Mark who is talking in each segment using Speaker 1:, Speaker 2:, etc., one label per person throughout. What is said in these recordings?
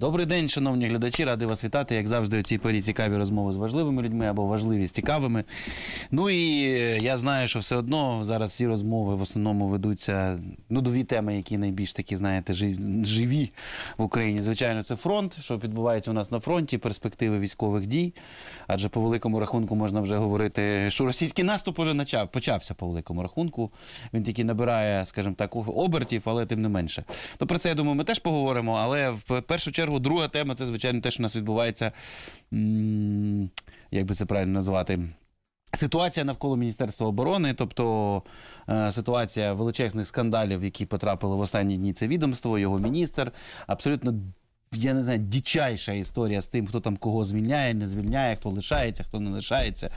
Speaker 1: Добрий день, шановні глядачі. Радий вас вітати, як завжди, у цій порі цікаві розмови з важливими людьми або важливі з цікавими. Ну і е, я знаю, що все одно зараз всі розмови в основному ведуться ну, дві теми, які найбільш такі, знаєте, живі в Україні. Звичайно, це фронт, що відбувається у нас на фронті, перспективи військових дій. Адже по великому рахунку можна вже говорити, що російський наступ уже почав, почався по великому рахунку. Він тільки набирає, скажімо так, обертів, але тим не менше. То ну, про це я думаю, ми теж поговоримо. Але в першу чергу чергу, друга тема це, звичайно, те, що у нас відбувається, як би це правильно назвати. Ситуація навколо Міністерства оборони, тобто е, ситуація величезних скандалів, які потрапили в останні дні це відомство, його міністр, абсолютно я не знаю, дичайша історія з тим, хто там кого звільняє, не звільняє, хто лишається, хто не лишається.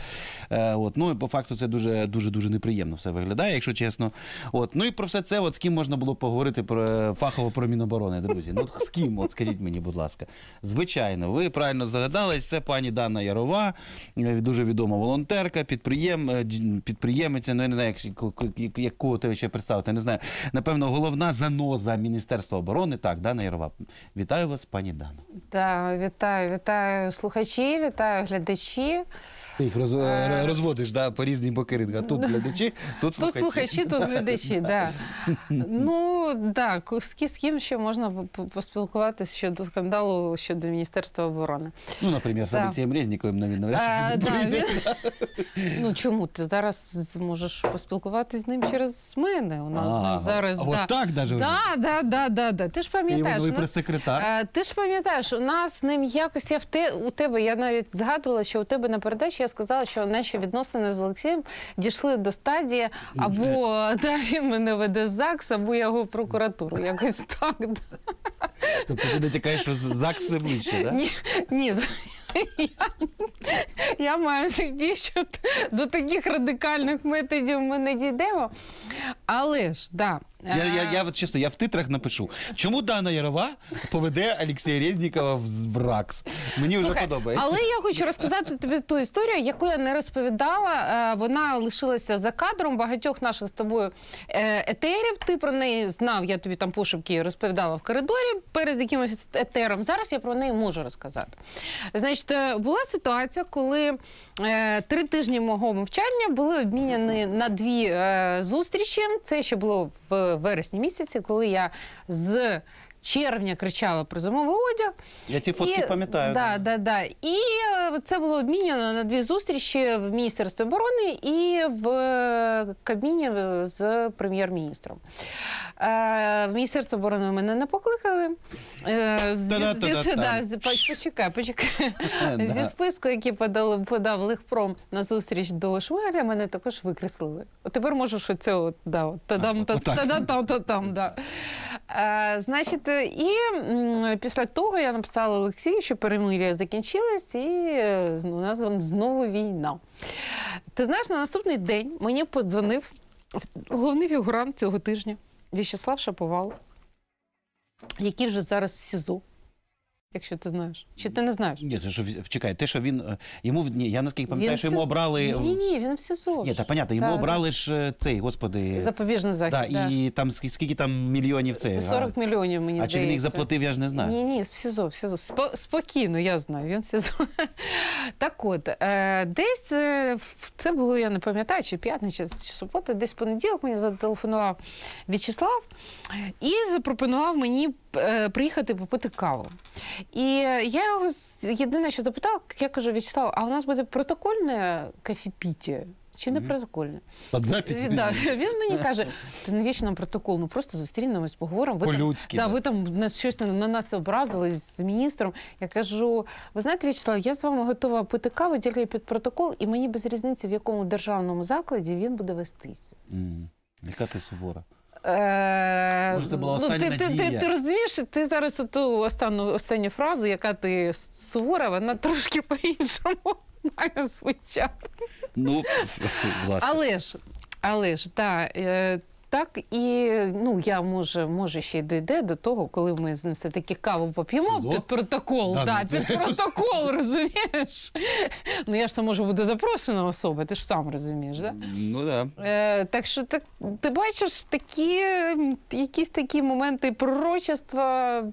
Speaker 1: Е, от. Ну і по факту це дуже дуже дуже неприємно все виглядає, якщо чесно. От. Ну і про все це, от з ким можна було поговорити про е, фахово про Міноборони, друзі. Ну от, з ким? От скажіть мені, будь ласка. Звичайно, ви правильно загадались. Це пані Дана Ярова, е, дуже відома волонтерка, підприєм, е, підприємиця. Ну я не знаю, як, якого тебе ще представити. Не знаю. Напевно, головна заноза Міністерства оборони. Так, Дана Ярова. Вітаю вас вас, пані Дано.
Speaker 2: Да, вітаю, вітаю слухачі, вітаю глядачі.
Speaker 1: Ти їх е. роз, розводиш да, по різні боки ринку. тут ну, глядачі, тут Тут слухачі. тут глядачі,
Speaker 2: да. Ну, да, з ким ще можна поспілкуватися щодо скандалу щодо Міністерства оборони.
Speaker 1: Ну, наприклад, з Да. Олексієм Резніковим, навіть ну, навряд чи А, е, да, прийде.
Speaker 2: Ну чому ти зараз зможеш поспілкуватися з ним через мене? У нас А, зараз а от так навіть. вже? да, да, да, да, Ти ж пам'ятаєш, новий у нас прес е, Ти ж пам'ятаєш, у нас з ним якось я в те у тебе. Я навіть згадувала, що у тебе на передачі ще сказала, що наші відносини з Олексієм дійшли до стадії, або да, він мене веде в ЗАГС, або я його в прокуратуру. Якось так. Да.
Speaker 1: Тобто ти натякаєш, що ЗАГС все ближче, так? Ні,
Speaker 2: ні. Я маю надію, що до таких радикальних методів ми не дійдемо. Але ж, да. Я я, е,
Speaker 1: я, чесно, я в титрах напишу. Чому Дана Ярова поведе Олексія Резнікова в РАКС? Мені вже Слухай, подобається. Але я
Speaker 2: хочу розказати тобі ту історію, яку я не розповідала. Е, вона лишилася за кадром багатьох наших з тобою е, етерів. Ти про неї знав, я тобі там пошепки розповідала в коридорі перед якимось етером. Зараз я про неї можу розказати. Значить, Значить, була ситуація, коли е, три тижні мого мовчання були обміняні на дві е, зустрічі. Це ще було в вересні місяці, коли я з червня кричала про зимовий одяг. Я ці фотки пам'ятаю. Да, да, да. І це було обміняно на дві зустрічі в Міністерстві оборони і в е, Кабміні з прем'єр-міністром. Е, в Міністерство оборони мене не покликали. Е, почекай, почекай. Зі списку, який подав Легпром на зустріч до Шмеля, мене також викреслили. Тепер можеш оце от, да, от, там там Е, значить, е, і після того я написала Олексію, що перемир'я закінчилось, і е, у нас знову війна. Ти знаєш, на наступний день мені подзвонив головний фігурант цього тижня В'ячеслав Шаповал, який вже зараз в СІЗО. Якщо ти знаєш, чи ти не знаєш?
Speaker 1: Ні, що чекай, те, що він е, йому ні, я наскільки пам'ятаю, що йому обрали ні,
Speaker 2: ні, він все зовсім. Ні, та понятно, йому обрали
Speaker 1: ж е, цей господи запобіжний захід. Да, і там скільки там мільйонів це 40
Speaker 2: мільйонів мені. А чи він їх заплатив? Я ж не знаю. Ні, ні, все зо все спокійно. Я знаю. Він все зо так, от е, десь це було. Я не пам'ятаю, чи п'ятниця, чи субота, десь понеділок мені зателефонував В'ячеслав і запропонував мені Е, приїхати попити каву. І я його єдине, що запитала, я кажу, В'ячеслав, а у нас буде протокольне кафіпіті? Чи не протокольне? Да, він мені каже, ти навіщо нам протокол? Ну просто зустрінемось, поговоримо. Ви там, да, ви там на щось на нас образили з міністром. Я кажу: ви знаєте, В'ячеслав, я з вами готова пити каву, тільки під протокол, і мені без різниці, в якому державному закладі він буде вестись.
Speaker 1: Яка ти сувора?
Speaker 2: Е, Може, це була ну, остання ну, ти, надія. Ти, ти, ти розумієш, ти зараз ту останню, останню фразу, яка ти сувора, вона трошки по-іншому має звучати.
Speaker 1: Ну, власне.
Speaker 2: Але ж, але ж, так. Е, так і ну я може, може ще й дійде до того, коли ми з ним все таки каву поп'ємо СИЗО? під протокол. Да, ну, да під протокол, розумієш? Ну я ж там може бути запрошена особа, ти ж сам розумієш, да? Ну да. Е, Так що так ти бачиш такі якісь такі моменти пророчества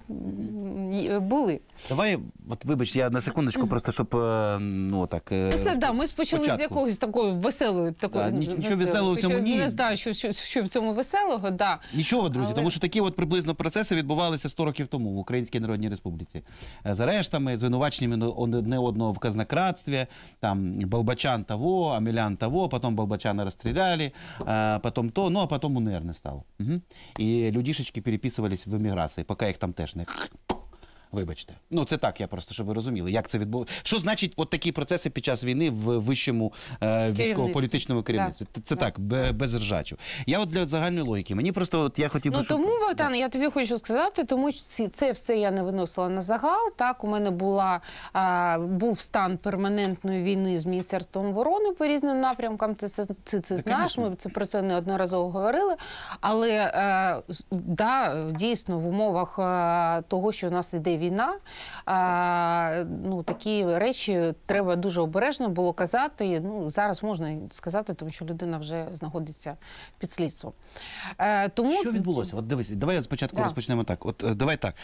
Speaker 2: були.
Speaker 1: Давай, от вибач, я на секундочку, просто щоб е, ну так. Е, це да, ми спочали з
Speaker 2: якогось такої веселої такої. Да, нічого веселого в цьому ні. Не знаю, що що, що в цьому хочемо веселого, да
Speaker 1: нічого, друзі, Але... тому що такі от приблизно процеси відбувалися 100 років тому в Українській Народній Республіці е, За рештами, звинуваченнями одне одного в казнократстві, там Болбачан того, Амілян того, потім Болбачана розстріляли, е, потім то, ну а потім УНР не стало. Угу. І людішечки переписувались в еміграції, поки їх там теж не. Вибачте, ну це так. Я просто щоб ви розуміли, як це відбувається. Що значить от такі процеси під час війни в вищому е, військово-політичному керівництві? Да. Це да. так, без ржачу. Я от для загальної логіки. Мені просто от я хотів би... Ну щоб...
Speaker 2: тому Богдан, да. я тобі хочу сказати, тому що це все я не виносила на загал. Так у мене була а, був стан перманентної війни з міністерством оборони по різним напрямкам. Ти це це, це знаєш. Ми це про це неодноразово говорили. Але а, е, да, дійсно в умовах а, е, того, що у нас іде війна, а, ну такі речі треба дуже обережно було казати. Ну зараз можна сказати, тому що людина вже знаходиться під слідством. Е,
Speaker 1: тому що відбулося? От дивись, давай спочатку да. розпочнемо так. От е, давай так.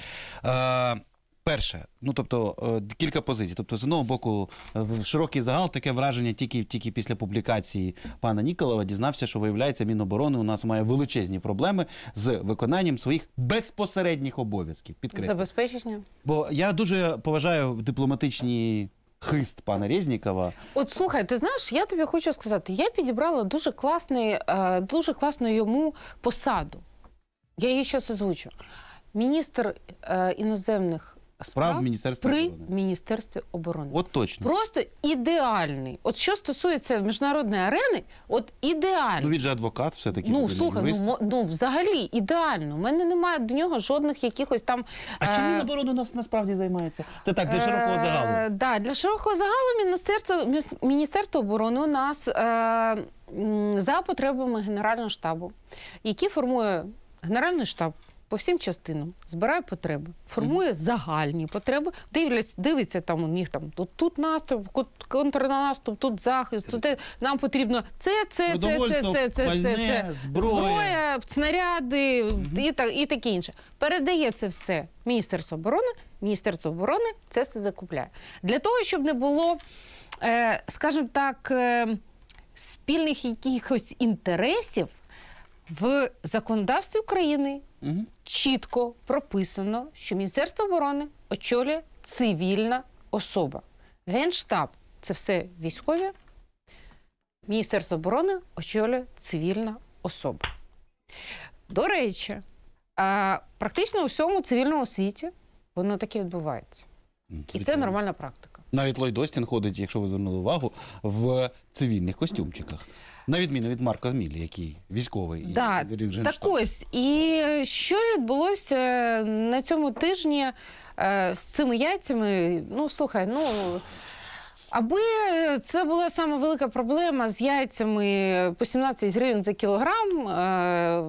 Speaker 1: Е, Перше, ну тобто е, кілька позицій. Тобто, з одного боку, е, в широкий загал таке враження, тільки тільки після публікації пана Ніколова дізнався, що виявляється, Міноборони у нас має величезні проблеми з виконанням своїх безпосередніх обов'язків.
Speaker 2: Забезпечення?
Speaker 1: бо я дуже поважаю дипломатичні. Хист пана Резнікова.
Speaker 2: От слухай, ти знаєш, я тобі хочу сказати, я підібрала дуже класний, е, дуже класну йому посаду. Я її зараз озвучу. Міністр іноземних
Speaker 1: справ Міністерства при оборони.
Speaker 2: Міністерстві оборони.
Speaker 1: От точно. Просто
Speaker 2: ідеальний. От що стосується міжнародної арени, от ідеальний. Ну,
Speaker 1: він же адвокат, все-таки. Ну, слухай,
Speaker 2: ну, ну взагалі ідеально. У мене немає до нього жодних якихось там. А чим е, оборону нас насправді
Speaker 1: займається? Це так, для е, широкого загалу.
Speaker 2: Так, для широкого загалу Міністерство Міністерство оборони у нас е, за потребами Генерального штабу, який формує Генеральний штаб по всім частинам, збирає потреби, формує mm -hmm. загальні потреби, дивляться, дивиться там у них там тут тут наступ, контрнаступ, тут захист, тут нам потрібно це, це, це, це, це, це, це, це, зброя, зброя снаряди mm -hmm. і так і таке інше. Передає це все Міністерство оборони. Міністерство оборони це все закупляє для того, щоб не було, е, скажімо так, е, спільних якихось інтересів. В законодавстві України угу. чітко прописано, що Міністерство оборони очолює цивільна особа. Генштаб це все військові. Міністерство оборони очолює цивільна особа. До речі, практично у всьому цивільному світі воно таке відбувається. Це І це нормальна практика.
Speaker 1: Навіть Ллойд Остін ходить, якщо ви звернули увагу, в цивільних костюмчиках на відміну від Марка Мілі, який військовий да, і рівень так
Speaker 2: ось. І що відбулося е, на цьому тижні е, з цими яйцями? Ну слухай, ну. Аби е, це була саме велика проблема з яйцями по 17 гривень за кілограм е,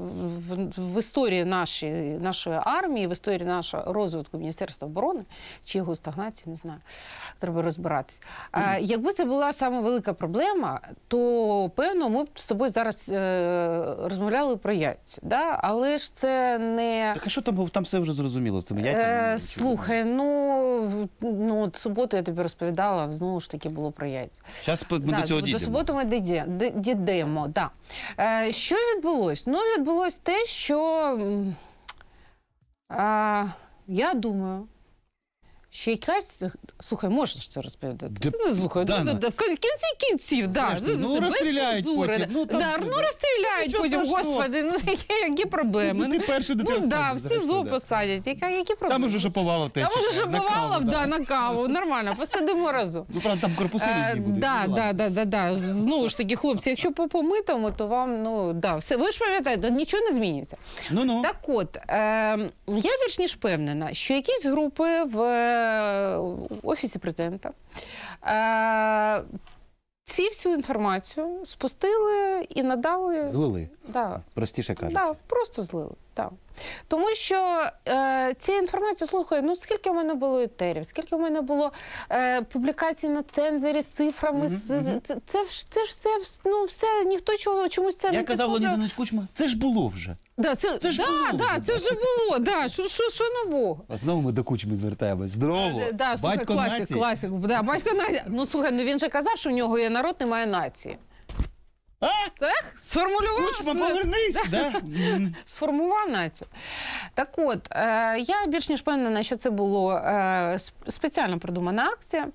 Speaker 2: в історії нашої нашої армії, в історії нашого розвитку Міністерства оборони чи його стагнації, не знаю. Треба розбиратись. Mm -hmm. Якби це була саме велика проблема, то певно ми б з тобою зараз е, розмовляли про яйця. Да? Але ж це не
Speaker 1: так. А що там там все вже зрозуміло з цими яйцями?
Speaker 2: Слухай, ну ну от суботу я тобі розповідала знову ж таки було про яйця.
Speaker 1: Зараз ми да, до цього дійдемо. До суботи
Speaker 2: ми дійдемо. Да. Е, Що відбулось? Ну, відбулось те, що е, я думаю, Ще якась слухай, можна ж це розповідати. Де... Ну, ну слухай, да, ну, ну. ну, да, в кінці кінців, да, Зрешті, ну, розстріляють цензури, потім. Ну, там, да, ну розстріляють ну, потім, страшного. господи, ну які, проблеми. Ну, ти перший дитина ну, да, всі зо посадять, яка, які проблеми. Там уже шаповало втечі. Там уже шаповало, да, да, на каву, нормально, Посадимо разом. Ну, правда, там корпуси е, різні будуть. знову ж таки, хлопці, якщо по помитому, то вам, ну, да, все, ви ж пам'ятаєте, нічого не змінюється. Ну, ну. Так от, ем, я більш ніж впевнена, що якісь групи в в Офісі президента. Е, ці всю інформацію спустили і надали. Злили. Да.
Speaker 1: Простіше кажучи.
Speaker 2: Да, Просто злили. Так. Тому що е, цієї інформації слухає. ну скільки в мене було етерів, скільки в мене було е, публікацій на цензорі з цифрами, з, це, це ж це ж все, ну все, ніхто чого чомусь це не Я казав підсмотрив. Леонід Кучма,
Speaker 1: це ж було вже.
Speaker 2: Да, це, Це ж да, було да, вже. це вже було, да, що, що, що нового?
Speaker 1: А знову ми до Кучми звертаємось. Здорово! Е, Да, слухай, батько класик, нації. класик.
Speaker 2: Да, батько нації. Ну слухай, ну він же казав, що в нього є народ, немає нації. А? Так, сформулював. Кучма, повернись. Да. Сформував націю. Так от, е, я більш ніж впевнена, що це була е, спеціально придумана акція,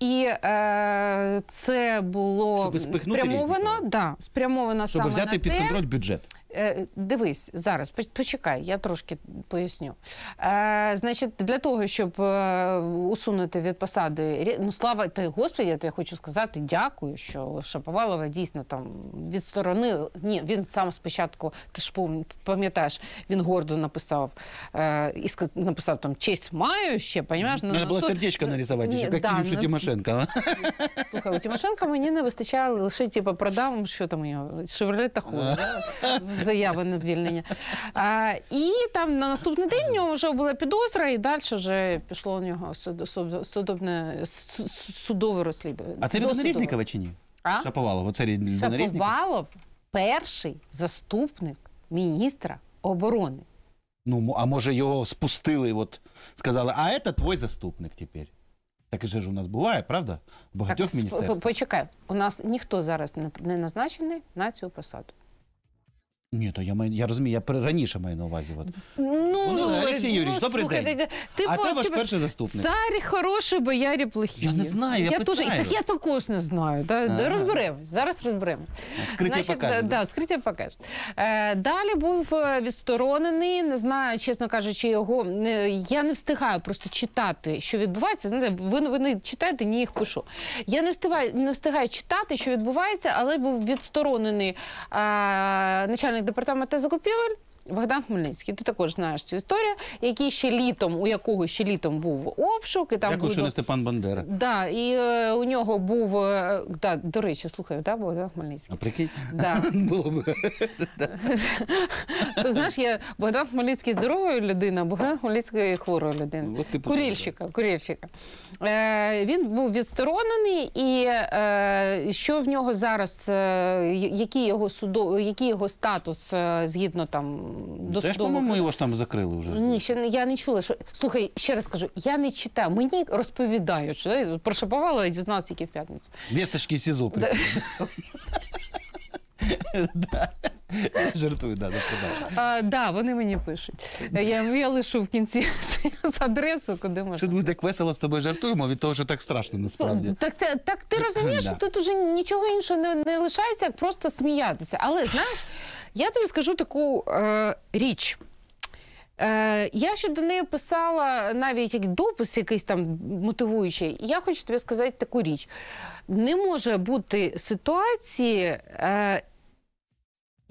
Speaker 2: і е, це було спрямовано, да, спрямовано Щоб саме взяти на під те, контроль бюджет. Е, дивись зараз, почекай, я трошки поясню. Е, значить, для того, щоб е, усунути від посади ну слава ти господі, то я хочу сказати дякую, що Шаповалова дійсно там відсторонив. Ні, він сам спочатку, ти ж пам'ятаєш, він гордо написав і сказ, написав там честь маю ще, понімаєш? Треба ну, ну, було сердечко ну, нарізувати, що як Юша Тимошенко. Слухай, у Тимошенка мені не вистачає лише типу, продам, що там у нього, шевролет хуй заяви на звільнення. А, І там на наступний день в нього вже була підозра, і далі вже пішло у нього судовне судове розслідування. А це від Нарізнікова чи ні? А?
Speaker 1: Шаповалов, це Шаповалов
Speaker 2: перший заступник міністра оборони.
Speaker 1: Ну, а може його спустили, от сказали, а це твій заступник тепер. Так же ж у нас буває, правда? В багатьох міністерствах.
Speaker 2: Почекай, у нас ніхто зараз не назначений на цю посаду.
Speaker 1: Ні, то я маю, я розумію, я раніше маю на увазі. От.
Speaker 2: Ну, Ну, Олексій Юрійович, ну, добрий слухайте, день. Ти а це бачив- ваш перший заступник. Царі хороші, боярі плохі. Я не знаю, я теж, і питаю. так я також не знаю. Да? Розберемось, зараз розберемо. Вскриття покаже. да, да, покаже. Е, далі був е, відсторонений. Не знаю, чесно кажучи, його не, я не встигаю просто читати, що відбувається. Не Ви новини читаєте, ні, їх пишу. Я не встигаю, не встигаю читати, що відбувається, але був відсторонений е, начальник департаменту закупівель Богдан Хмельницький, ти також знаєш цю історію, який ще літом, у якого ще літом був обшук, і там Дякую, був... що
Speaker 1: Степан Бандера.
Speaker 2: Да, і е, у нього був е, да, до речі, слухаю, да, Богдан Хмельницький.
Speaker 1: А прикинь, Да. було б.
Speaker 2: То знаєш, я Богдан Хмельницький здоровою людина, Богдан Хмельницький хворою людина. Ну, от ти Курільщика, Е, він був відсторонений, і е, що в нього зараз, е, який його судо, який його статус е, згідно там до Теж, по-моєму, його
Speaker 1: ж там закрили вже. Ні,
Speaker 2: ще я не чула. що... Слухай, ще раз кажу, я не читаю. Мені розповідають, що прошипувала і дізналась тільки в п'ятницю.
Speaker 1: Вісточки СІЗО. Да. Жартую, да,
Speaker 2: А, да, вони мені пишуть. Я, я лишу в кінці адресу, куди можна. Ми так
Speaker 1: весело з тобою жартуємо від того, що так страшно насправді.
Speaker 2: Так, так, так ти розумієш, що тут вже нічого іншого не, не лишається, як просто сміятися. Але знаєш, я тобі скажу таку е, річ. Е, Я ще до неї писала навіть як допис, якийсь там мотивуючий. Я хочу тобі сказати таку річ: не може бути ситуації. Е,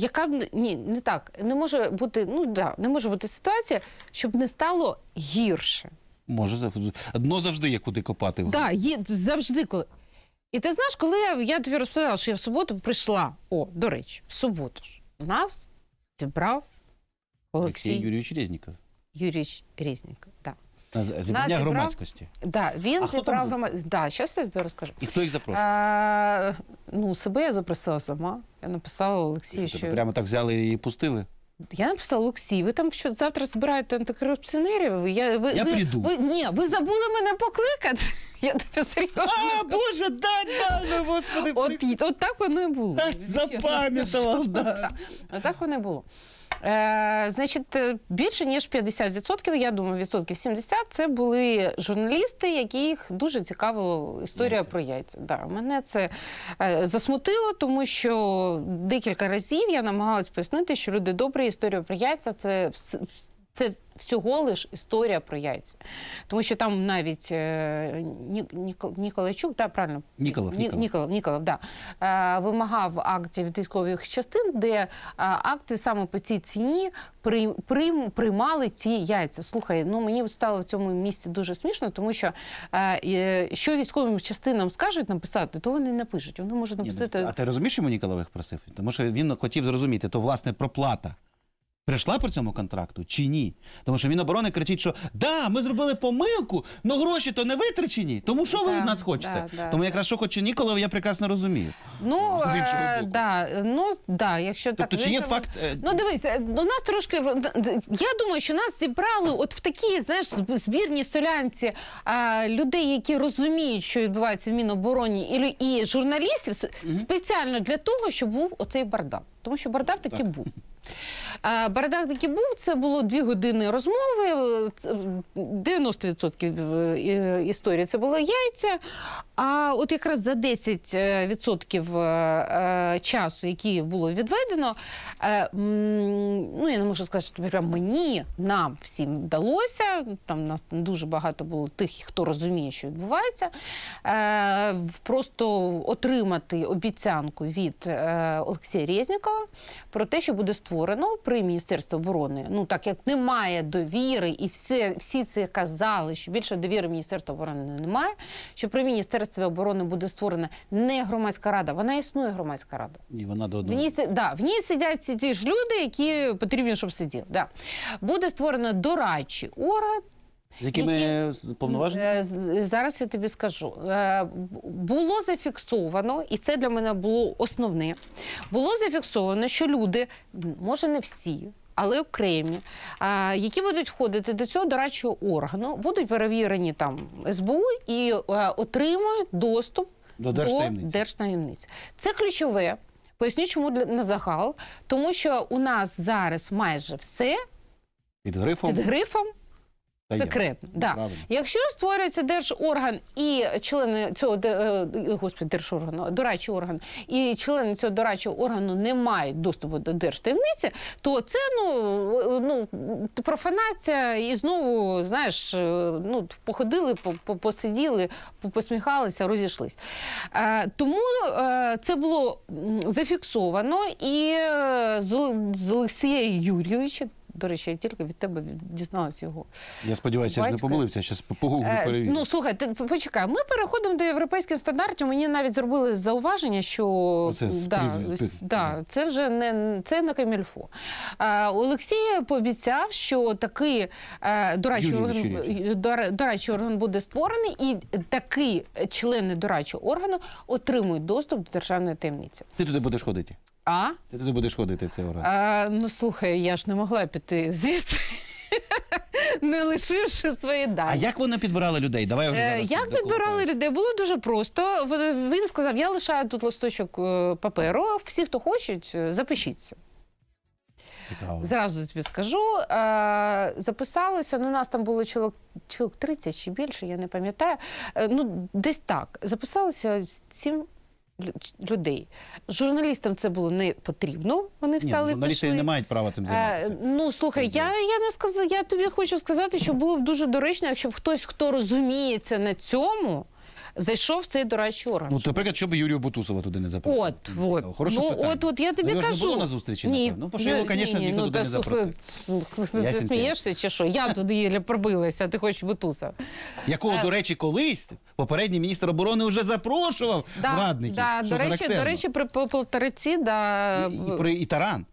Speaker 2: яка б ні, не так не може бути. Ну да, не може бути ситуація, щоб не стало гірше.
Speaker 1: Може дно завжди є куди копати. Так,
Speaker 2: да, є завжди коли. І ти знаєш, коли я, я тобі розповідала, що я в суботу прийшла. О, до речі, в суботу ж в нас зібрав
Speaker 1: Олексій Юрійович Резніков.
Speaker 2: Юрійович Резніков, так. Да
Speaker 1: зібрання зібрав... громадськості.
Speaker 2: Да, він а зібрав громадськості. Да, щось я тобі розкажу.
Speaker 1: І хто їх запрошував?
Speaker 2: А, ну, себе я запросила сама. Я написала Олексію, що... що... Прямо
Speaker 1: так взяли і пустили?
Speaker 2: Я написала Олексій, ви там що завтра збираєте антикорупціонерів? Я ви, я ви, прийду. Ви, ні, ви забули мене покликати. Я тебе серйозно. А, Боже, да, да, ну, господи. От, от так воно і було. Запам'ятував, да. От так воно і було. Е, значить, е, більше ніж 50%, я думаю, відсотків 70% це були журналісти, яких дуже цікавила історія яйця. про яйця. Да, мене це е, засмутило, тому що декілька разів я намагалась пояснити, що люди добрі, історія про яйця це це всього лиш історія про яйця, тому що там навіть е, Ні, Ніколайчук, да, правильно Ніколов, Ні, Ніколов. Ніколов да, е, вимагав актів військових частин, де е, акти саме по цій ціні при, при, приймали ці яйця. Слухай, ну мені стало в цьому місці дуже смішно, тому що е, що військовим частинам скажуть написати, то вони не пишуть. Вони можуть написати. Ні, ну, а
Speaker 1: ти розумієш, чому Ніколов їх просив? Тому що він хотів зрозуміти, то власне проплата прийшла по цьому контракту чи ні? Тому що Міноборони кричить, що да, ми зробили помилку, але гроші то не витрачені. Тому що ви від нас хочете? тому якраз що хоче ніколи, я прекрасно розумію.
Speaker 2: Ну з е, іншого боку. да, ну да, якщо тобто, так тобто, чи є факт. Е, ну дивись, ну нас трошки я думаю, що нас зібрали от в такій знаєш збірній солянці людей, які розуміють, що відбувається в мінобороні, і, і журналістів спеціально для того, щоб був оцей бардак. Тому що бардак таки так. був. Бардак таки був. Це було дві години розмови. 90% е, е, історії це було яйця. А от якраз за 10% е, часу, який було відведено, ну я не можу сказати, що прям мені нам всім вдалося. Там нас дуже багато було тих, хто розуміє, що відбувається. Просто отримати обіцянку від Олексія Резнікова про те, що буде створено при міністерстві оборони. Ну так як немає довіри, і все, всі це казали, що більше довіри міністерства оборони немає. Що при міністерстві оборони буде створена не громадська рада, вона існує громадська рада. І вона до одного. В ній, да, в ній сидять ті ж люди, які потрібні, щоб сиділи. Да. Буде створено дорадчий орган.
Speaker 1: З якими які... повноваженнями?
Speaker 2: Е, зараз я тобі скажу. Е, було зафіксовано, і це для мене було основне. Було зафіксовано, що люди, може не всі, але окремі, е, які будуть входити до цього дорадчого органу, будуть перевірені там СБУ і отримують доступ до держтаємниці. Це ключове. Поясню, чому на загал, тому що у нас зараз майже все
Speaker 1: під грифом. Під грифом
Speaker 2: Секрет, да якщо створюється держорган і члени цього е, господи, держоргану, дорадчий орган, і члени цього дорадчого органу не мають доступу до держтаємниці, то це ну е, ну профанація, і знову знаєш, е, ну походили, посиділи, посміхалися, розійшлись. Тому це було зафіксовано і з Олексія Юрійовича. До речі, я тільки від тебе дізналась його.
Speaker 1: Я сподіваюся, я ж не Батька. помилився, що по гуглу Е, Ну
Speaker 2: слухай, ти почекай. Ми переходимо до європейських стандартів. Мені навіть зробили зауваження, що Оце з да, прізвищ- да, це вже не це не камільфо. Е, Олексій пообіцяв, що такий е, дорадчий Юрій орган Вечерюкін. дор- дорадчий орган буде створений, і такі члени дорадчого органу отримують доступ до державної таємниці.
Speaker 1: Ти туди будеш ходити. А? Ти туди будеш ходити в цей орган.
Speaker 2: А, Ну слухай, я ж не могла піти звідти, не лишивши свої дані. А
Speaker 1: як вони підбирали людей? Давай вже е, зараз. Як підбирали
Speaker 2: людей? Було дуже просто. Він сказав: я лишаю тут листочок е, паперу. Всі, хто хочуть, е, запишіться. Цікаво. Зразу тобі скажу. Е, записалося. Ну, у нас там було чоловік, чоловік 30 чи більше, я не пам'ятаю. ну, десь так. Записалося сім людей. Журналістам це було не потрібно. Вони встали. Ні, журналісти пішли. не
Speaker 1: мають права цим е, займатися.
Speaker 2: ну слухай, тобто я я не сказала. Я тобі хочу сказати, що було б дуже доречно, якщо б хтось, хто розуміється на цьому зайшов цей дорадчий орган. Ну,
Speaker 1: тепер, щоб Юрію Бутусова туди не запросив. От, ну,
Speaker 2: от. Хороше ну, питання. От, от, я ну, тобі кажу. ж було на зустрічі, Ні. напевно. Бо що його, звісно, ніхто туди не запросив. Ти Ясен смієшся чи що? Я туди пробилася, ти хочеш Бутуса.
Speaker 1: Якого, е, до речі, колись попередній міністр оборони вже запрошував Да, радників. да, до речі, характерно. до речі,
Speaker 2: при Полтариці, да, І- і, при- і таран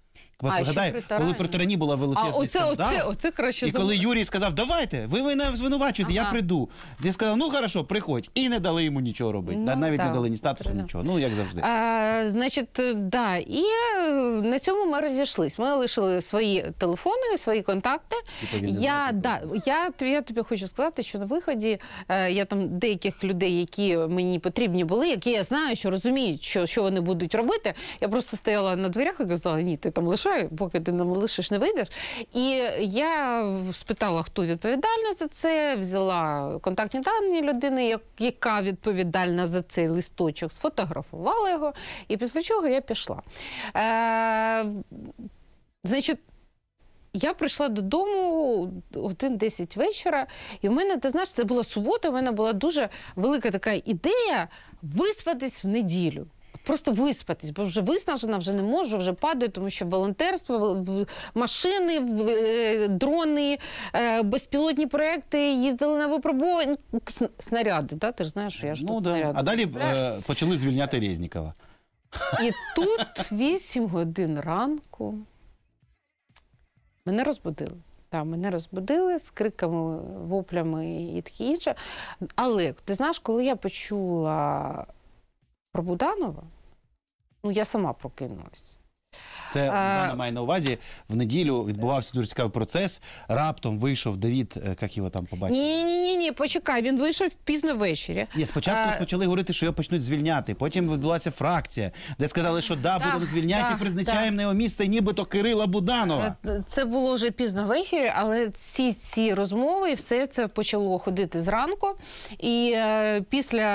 Speaker 1: вас а, вигадає, коли при Тирані була величезна. оце, оце, оце краще І коли Юрій сказав, давайте, ви мене звинувачуєте, ага. я прийду. Ти сказав, ну хорошо, приходь. І не дали йому нічого робити. Ну, Навіть так. не дали ні статусу, нічого. Ну, як завжди.
Speaker 2: А, Значить, да. І е, на цьому ми розійшлись. Ми лишили свої телефони, свої контакти. Я да, я, я тобі хочу сказати, що на виході е, я там деяких людей, які мені потрібні були, які я знаю, що розуміють, що, що вони будуть робити. Я просто стояла на дверях і казала, ні, ти там лише грошей, поки ти нам лишиш, не вийдеш. І я спитала, хто відповідальна за це, взяла контактні дані людини, яка відповідальна за цей листочок, сфотографувала його, і після чого я пішла. Е, Значить, я прийшла додому один 10 вечора, і в мене, ти знаєш, це була субота, в мене була дуже велика така ідея виспатись в неділю просто виспатись, бо вже виснажена, вже не можу, вже падаю, тому що волонтерство, машини, е, дрони, е, безпілотні проекти їздили на випробування ну, снаряди. Да? Ти ж знаєш, що я ж ну, тут да. снаряди. А далі е,
Speaker 1: Знаєш? почали звільняти Резнікова.
Speaker 2: І тут 8 годин ранку мене розбудили. Так, мене розбудили з криками, воплями і таке інше. Але ти знаєш, коли я почула про Буданова, Ну, я сама прокинулась.
Speaker 1: Це Вона е, має на увазі. В неділю відбувався дуже цікавий процес. Раптом вийшов Давід, е, як його там побачили.
Speaker 2: Ні, ні, ні, ні, почекай, він вийшов пізно ввечері. Ні,
Speaker 1: спочатку а... Е, почали говорити, що його почнуть звільняти. Потім відбулася фракція, де сказали, що да, будемо звільняти так, і призначаємо так. на його місце, нібито Кирила Буданова.
Speaker 2: Це було вже пізно ввечері, але всі ці розмови і все це почало ходити зранку. І е, після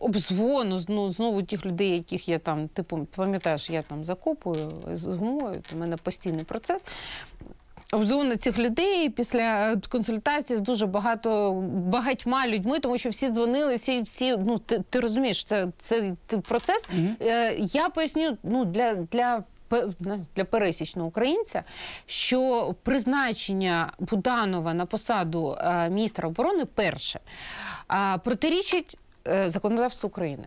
Speaker 2: обзвону ну, знову тих людей, яких я там типу пам'ятаєш, я там закопую з у мене постійний процес. Обзвонили цих людей після е, консультації з дуже багато багатьма людьми, тому що всі дзвонили, всі всі ну ти ти розумієш, це це процес. Угу. Я поясню ну для для. Ну, для пересічного українця, що призначення Буданова на посаду е, міністра оборони перше протирічить законодавству України.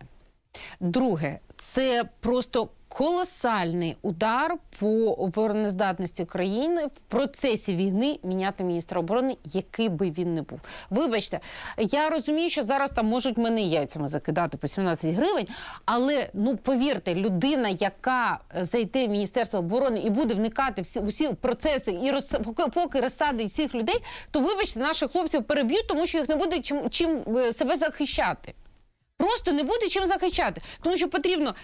Speaker 2: Друге, це просто колосальний удар по обороноздатності країни в процесі війни міняти міністра оборони, який би він не був. Вибачте, я розумію, що зараз там можуть мене яйцями закидати по 17 гривень, але ну повірте, людина, яка зайде в міністерство оборони і буде вникати всі усі процеси і роз поки розсадить всіх людей, то вибачте, наших хлопців переб'ють, тому що їх не буде чим чим е, себе захищати. Просто не буде чим захищати, тому що потрібно.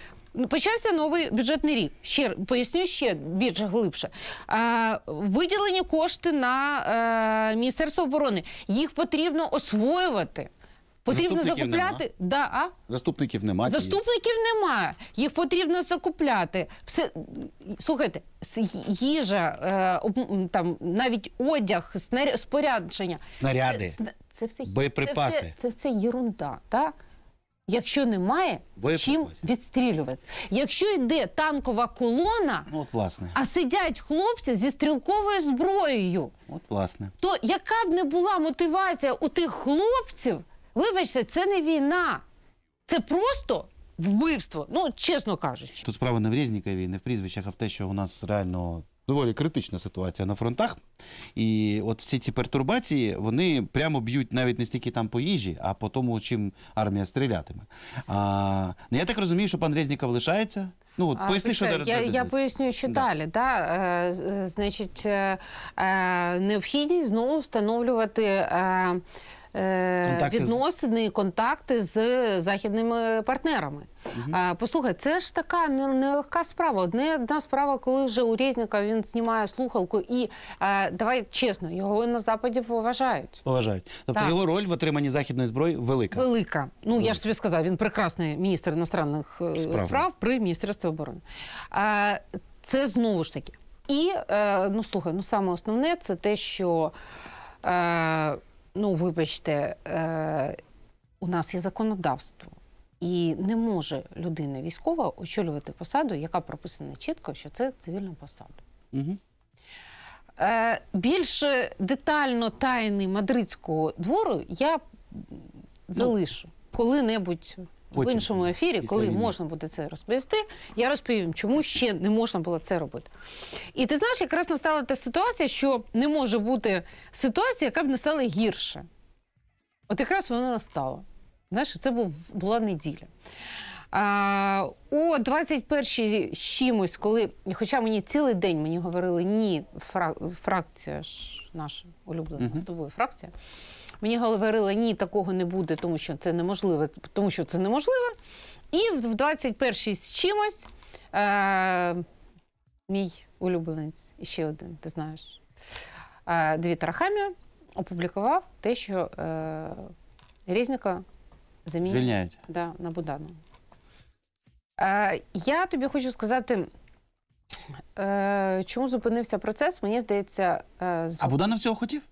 Speaker 2: Почався новий бюджетний рік. Ще поясню ще більш глибше. Е, виділені кошти на е, міністерство оборони. Їх потрібно освоювати. Потрібно Заступників закупляти нема. Да, а?
Speaker 1: заступників. Немає
Speaker 2: заступників. Немає їх потрібно закупляти. Все слухайте, їжа е, там навіть одяг, снаряд, спорядження, снаряди. Це, це все боєприпаси. Це все, це все єрунда. так? якщо немає Боєприпасів. чим відстрілювати. Якщо йде танкова колона, ну, От власне. а сидять хлопці зі стрілковою зброєю,
Speaker 1: От власне.
Speaker 2: то яка б не була мотивація у тих хлопців, вибачте, це не війна, це просто вбивство. Ну чесно кажучи,
Speaker 1: Тут справа не в Резнікаві, не в прізвищах, а в те, що у нас реально доволі критична ситуація на фронтах. І от всі ці пертурбації вони прямо б'ють навіть не стільки там по їжі, а по тому, чим армія стрілятиме. А, ну, Я так розумію, що пан Резніков лишається. Ну от поясни, а, що далі. Я, я
Speaker 2: поясню, що да. далі. Да? Е, е значить, е, е, необхідність знову встановлювати. Е, Е, контакти відносини, контакти з західними партнерами. Угу. Послухай, це ж така нелегка справа. Одне одна справа, коли вже у Резнікова він знімає слухалку. і е, давай чесно, його на западі поважають.
Speaker 1: Поважають. Тобто так. його роль в отриманні західної зброї велика.
Speaker 2: Велика. Ну велика. я ж тобі сказав, він прекрасний міністр іностранних е, справ, справ при міністерстві оборони. Це знову ж таки. І ну слухай, ну саме основне це те, що ну вибачте, е, у нас є законодавство, і не може людина військова очолювати посаду, яка прописана чітко, що це цивільна посада. Угу. Е, більш детально тайни мадридського двору я ну, залишу коли-небудь Потім. в іншому ефірі, Після коли війни. можна буде це розповісти, я розповім, чому ще не можна було це робити. І ти знаєш, якраз настала та ситуація, що не може бути ситуація, яка б не стала гірше. От якраз вона настала. Знаєш, це був, була неділя. А, О 21-й чимось, коли, хоча мені цілий день мені говорили ні, фрак, фракція ж наша улюблена угу. з тобою фракція. Мені говорили, ні, такого не буде, тому що це неможливо, тому що це неможливо. І в 21-й з чимось е, мій улюбленець, ще один, ти знаєш, е, Двітер Хамія опублікував те, що е, Різніка замінюють да, на Будану. Е, я тобі хочу сказати. Е, чому зупинився процес? Мені здається, е, з... а Буданов цього хотів?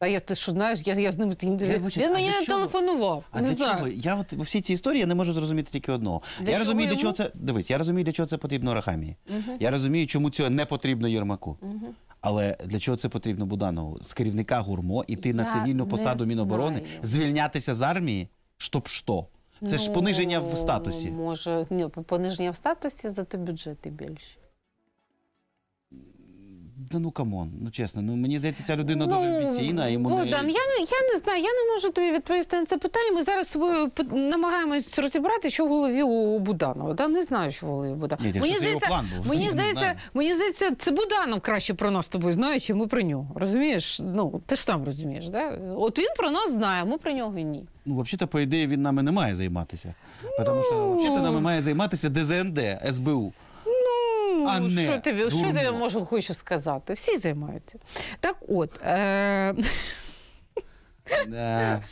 Speaker 2: А я ти що знаєш, я я з ним я, Він мені не телефонував. А
Speaker 1: не для знаю. чого? Я от всі ці історії я не можу зрозуміти тільки одного. Для я розумію, йому? для чого це дивись, я розумію, для чого це потрібно Рахамії. Угу. Я розумію, чому цього не потрібно Єрмаку. Угу. Але для чого це потрібно Буданову? З керівника гурмо іти я на цивільну посаду міноборони, звільнятися з армії, щоб що? Це ну, ж пониження в статусі.
Speaker 2: Може, ні, пониження в статусі, зато бюджети більші
Speaker 1: да ну камон, ну чесно, ну мені здається, ця людина ну, дуже амбіційна. Йому ну, Богдан, не... я
Speaker 2: не я не знаю, я не можу тобі відповісти на це питання. Ми зараз намагаємось розібрати, що в голові у Буданова. Да? Не знаю, що в голові у Буданова. Ні, мені що здається, план був. мені здається, мені здається, це Буданов краще про нас з тобою знає, чим ми про нього. Розумієш? Ну ти ж сам розумієш, да? От він про нас знає, а ми про нього ні. Ну,
Speaker 1: взагалі, по ідеї, він нами не має займатися. Тому що ну. взагалі нами має займатися ДЗНД
Speaker 2: СБУ а ну, не що ти що я можу хочу сказати? Всі займаються. Так от. Е- Да.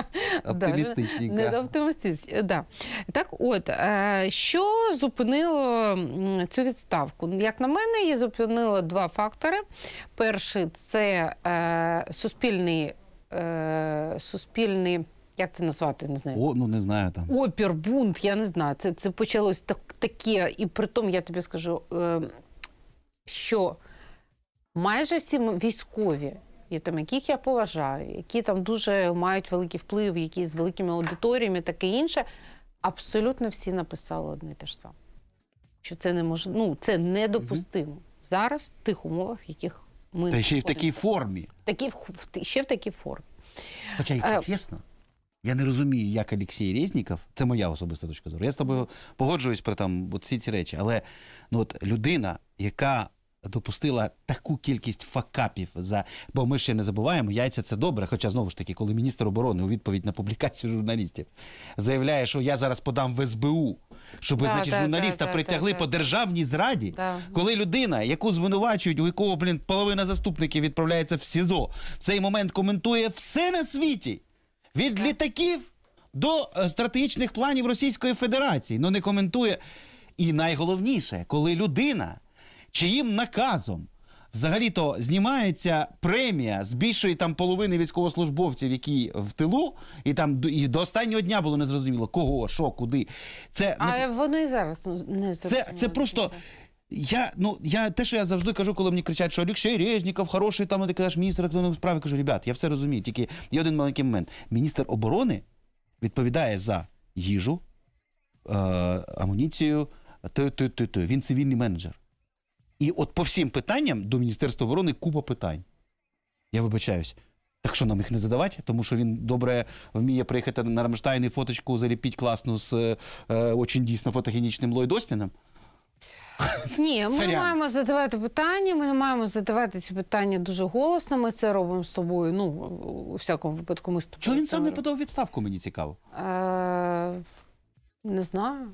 Speaker 2: Оптимістичненько. да. Так от, е, що зупинило цю відставку? Як на мене, її зупинило два фактори. Перший це е, суспільний е, суспільний як це назвати, не знаю. О, ну не знаю там. Опір, я не знаю. Це це почалось так, таке, і при тому я тобі скажу, е, що майже всі військові, і там, яких я поважаю, які там дуже мають великий вплив, які з великими аудиторіями, таке інше, абсолютно всі написали одне і те ж саме. Що це не мож... ну, це недопустимо угу. зараз в тих умовах, в яких ми та ще й в такій формі, такі ще в такій формі. Хоча якщо е, чесно.
Speaker 1: Я не розумію, як Олексій Резніков, це моя особиста точка зору. Я з тобою погоджуюсь про там от ці речі. Але ну от людина, яка допустила таку кількість факапів за. Бо ми ще не забуваємо, яйця це добре. Хоча, знову ж таки, коли міністр оборони у відповідь на публікацію журналістів заявляє, що я зараз подам в СБУ, щоб да, значить, да, журналіста да, притягли по державній зраді, коли людина, яку звинувачують, у якого блін половина заступників відправляється в СІЗО, в цей момент коментує все на світі від літаків до е, стратегічних планів Російської Федерації. Ну не коментує. І найголовніше, коли людина, чиїм наказом взагалі-то знімається премія, з більшої там половини військовослужбовців, які в тилу, і там і до останнього дня було незрозуміло, кого, що, куди. Це а не...
Speaker 2: вони зараз не зрозуміли. Це,
Speaker 1: це просто. Я ну, я те, що я завжди кажу, коли мені кричать, що Олексій Резніков хороший, там ти кажеш міністр активної справи. Кажу, ребят, я все розумію. Тільки є один маленький момент. Міністр оборони відповідає за їжу, е, амуніцію, то, то, то, то. він цивільний менеджер. І от по всім питанням до Міністерства оборони купа питань. Я вибачаюсь. Так що нам їх не задавати, тому що він добре вміє приїхати на Рамштайн і фоточку заліпіть класну з е, е, очень дійсно фотогенічним Лойдостіном.
Speaker 2: Ні, ми не маємо задавати питання. Ми не маємо задавати ці питання дуже голосно. Ми це робимо з тобою. Ну у всякому випадку, ми з тобою.
Speaker 1: Чого він це сам не подав відставку, мені цікаво.
Speaker 2: Е, не знаю.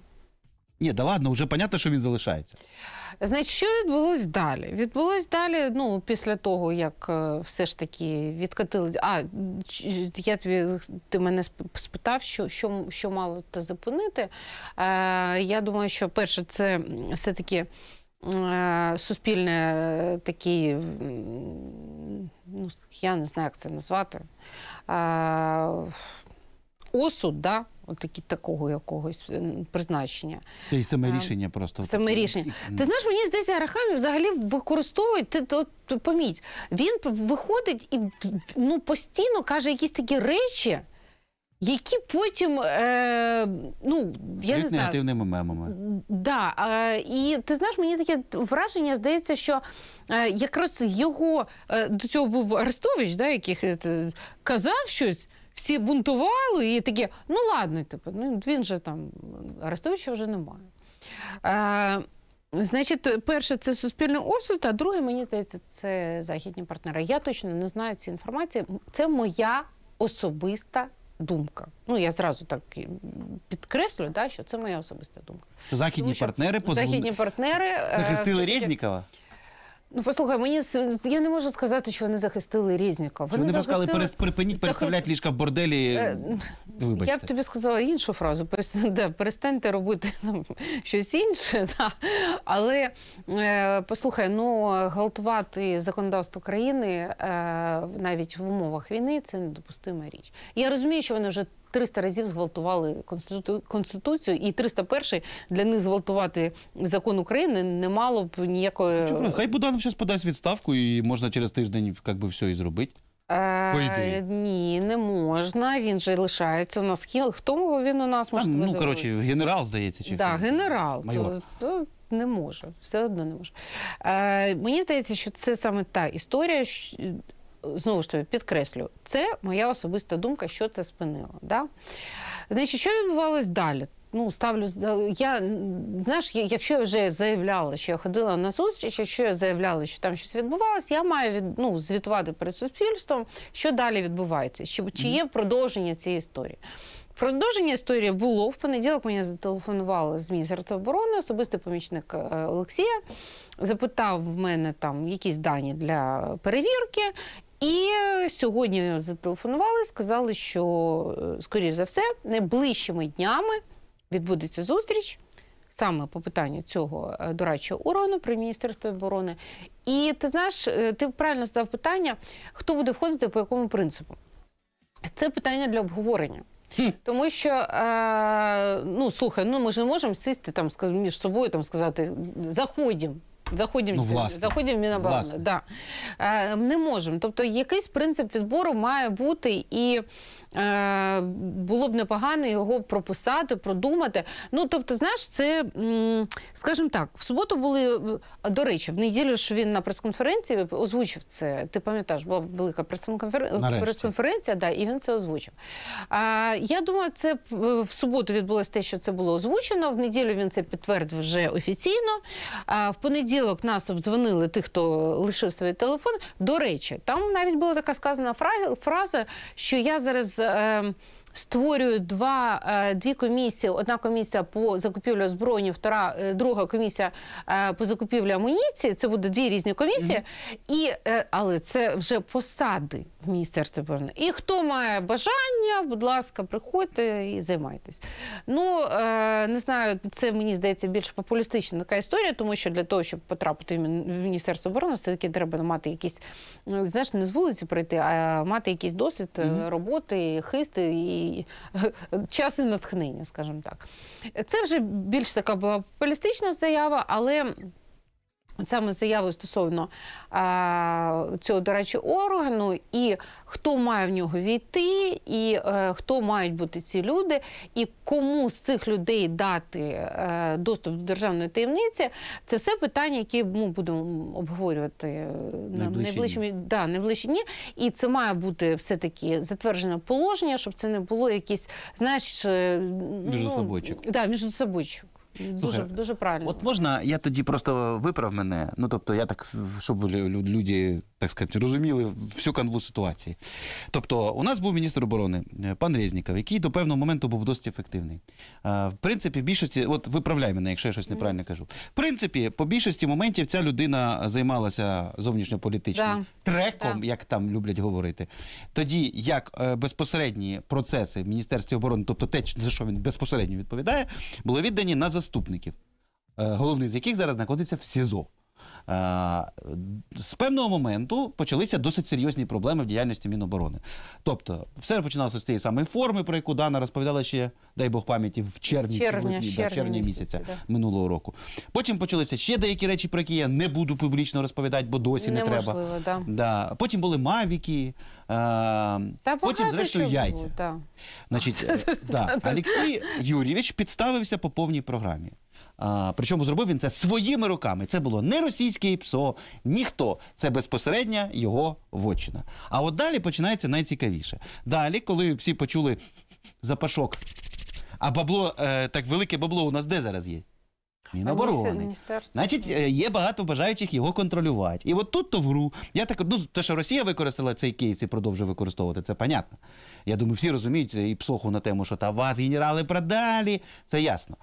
Speaker 1: Ні, да ладно, вже понятно, що він залишається.
Speaker 2: Значить, що відбулось далі? Відбулось далі, ну, після того, як е, все ж таки відкатили. А, я тобі, ти мене спитав, що що, що мало те зупинити. Е, я думаю, що перше, це все-таки е, суспільне е, такий, ну, я не знаю, як це назвати осуд, да, от такого якогось призначення.
Speaker 1: Та й саме е, рішення просто саме
Speaker 2: таке. рішення. Ти знаєш, мені здається, Арахамі взагалі використовує ти то поміть. Він виходить і ну постійно каже якісь такі речі. Які потім е, ну я Від не знаю, негативними мемами. Да, е, і ти знаєш, мені таке враження здається, що е, якраз його е, до цього був Арестович, да, яких е, казав щось, всі бунтували і такі, ну ладно, типу, ну він же там арестовича вже немає. Е, Значить, перше, це суспільний осуд, а друге, мені здається, це західні партнери. Я точно не знаю цієї інформації. Це моя особиста думка. Ну я зразу так підкреслю, да, що це моя особиста думка.
Speaker 1: Західні Тому, партнери що... західні
Speaker 2: партнери е, захистили е... Ну, послухай, мені я не можу сказати, що вони захистили Різнікова. Вони, вони захистили... сказали, перес...
Speaker 1: припиніть Захист... переставляти ліжка в борделі. Вибачте. Я б
Speaker 2: тобі сказала іншу фразу. Перестаньте робити там, щось інше. Да. Але е, послухай, ну галтувати законодавство країни е, навіть в умовах війни це недопустима річ. Я розумію, що вони вже 300 разів зґвалтували конститу... конституцію, і 301 для них зґвалтувати закон України не мало б ніякої. Ну, Чому?
Speaker 1: Хай Буданов зараз подасть відставку, і можна через тиждень якби, все і зробити.
Speaker 2: По е, ідеї. Ні, не можна. Він же лишається у нас. Хто він у нас може? ну, коротше,
Speaker 1: генерал, здається, чи Да, генерал, Майор. то,
Speaker 2: то не може, все одно не може. Е, мені здається, що це саме та історія. щ- Знову ж таки, підкреслю, це моя особиста думка, що це спинило. Да? Значить, що відбувалось далі? ну ставлю я знаєш, якщо я вже заявляла, що я ходила на зустріч, якщо я заявляла, що там щось відбувалось, я маю від ну звітувати перед суспільством, що далі відбувається, чи, чи є продовження цієї історії. Продовження історії було в понеділок. Мені зателефонували з міністерства оборони, особистий помічник е, Олексія запитав в мене там якісь дані для перевірки. І сьогодні зателефонували, сказали, що е, скоріш за все, найближчими днями відбудеться зустріч саме по питанню цього е, дорадчого органу при міністерстві оборони. І ти знаєш, е, ти правильно задав питання, хто буде входити по якому принципу? Це питання для обговорення. Тому що е, ну слухай, ну ми ж не можемо сісти там між собою, там сказати заходім заходимо ну, заходимо в Міноборони. Власне. Да. Е, не можемо. Тобто якийсь принцип відбору має бути, і е, було б непогано його прописати, продумати. Ну тобто, знаєш, це скажімо так, в суботу були е, до речі, в неділю ж він на прес-конференції озвучив це. Ти пам'ятаєш, була велика прес-конференція, да, і він це озвучив. А, Я думаю, це в суботу відбулося те, що це було озвучено. В неділю він це підтвердив вже офіційно. А в понеділок понеділок нас обдзвонили тих, хто лишив свої телефони. До речі, там навіть була така сказана фраза, що я зараз. Е, Створюю два е, дві комісії: одна комісія по закупівлю зброї, втора е, друга комісія е, по закупівлю амуніції. Це буде дві різні комісії, mm -hmm. і але це вже посади в міністерстві оборони. І хто має бажання, будь ласка, приходьте і займайтесь. Ну е, не знаю, це мені здається більш популістична така історія, тому що для того, щоб потрапити в міністерство оборони, все таки треба мати якісь ну, знаєш, не з вулиці пройти, а мати якийсь досвід е, роботи, хисти і час і натхнення, скажімо так. Це вже більш така була популістична заява, але. Саме заяви стосовно а, цього, до речі, органу, і хто має в нього війти, і е, хто мають бути ці люди, і кому з цих людей дати е, доступ до державної таємниці, це все питання, які ми будемо обговорювати е, на найближчі дні. Да, найближчі дні. І це має бути все-таки затверджене положення, щоб це не було якісь, знаєш, е, ну, між собочок. Да, між собою. Дуже Слухай, дуже правильно. От можна,
Speaker 1: я тоді просто виправ мене. Ну тобто, я так, щоб люди, так сказати, розуміли всю канву ситуації. Тобто, у нас був міністр оборони е, пан Резніков, який до певного моменту був досить ефективний. Е, в принципі, в більшості, от виправляй мене, якщо я щось неправильно кажу. В принципі, по більшості моментів ця людина займалася зовнішньополітичним да. треком, да. як там люблять говорити. Тоді як е, безпосередні процеси в міністерстві оборони, тобто те, за що він безпосередньо відповідає, були віддані на заступників, е, головний з яких зараз знаходиться в СІЗО. Е, з певного моменту почалися досить серйозні проблеми в діяльності Міноборони. Тобто, все починалося з тієї самої форми, про яку Дана розповідала ще, дай Бог пам'яті, в червні червня, чи в да, червня місяця да. минулого року. Потім почалися ще деякі речі, про які я не буду публічно розповідати, бо досі не, не треба. да. Да. Потім були мавіки, а, е, Та потім, зрештою, яйця. Було, да. Значить, е, да. Олексій Юрійович підставився по повній програмі. А, Причому зробив він це своїми руками. Це було не російське ПСО, ніхто. Це безпосередня його вотчина. А от далі починається найцікавіше. Далі, коли всі почули запашок, а бабло, е, так велике бабло у нас де зараз є? Міноборони. Значить, е, є багато бажаючих його контролювати. І от тут то в гру. Я так ну те, що Росія використала цей кейс і продовжує використовувати, це понятно. Я думаю, всі розуміють е, і псоху на тему, що та вас, генерали, продалі. Це ясно.